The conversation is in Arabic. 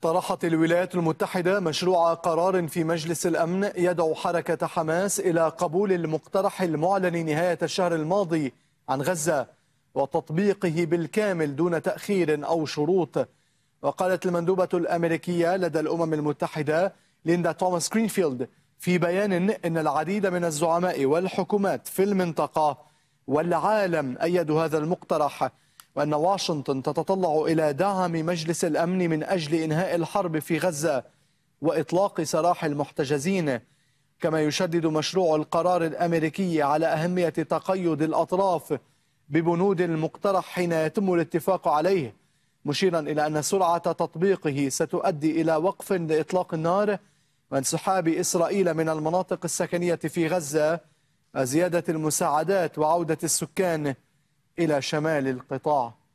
طرحت الولايات المتحدة مشروع قرار في مجلس الأمن يدعو حركة حماس إلى قبول المقترح المعلن نهاية الشهر الماضي عن غزة وتطبيقه بالكامل دون تأخير أو شروط وقالت المندوبة الأمريكية لدى الأمم المتحدة ليندا توماس كرينفيلد في بيان إن العديد من الزعماء والحكومات في المنطقة والعالم أيدوا هذا المقترح وأن واشنطن تتطلع إلى دعم مجلس الأمن من أجل إنهاء الحرب في غزة وإطلاق سراح المحتجزين كما يشدد مشروع القرار الأمريكي على أهمية تقيد الأطراف ببنود المقترح حين يتم الاتفاق عليه مشيرا إلى أن سرعة تطبيقه ستؤدي إلى وقف لإطلاق النار وانسحاب إسرائيل من المناطق السكنية في غزة وزيادة المساعدات وعودة السكان إلى شمال القطاع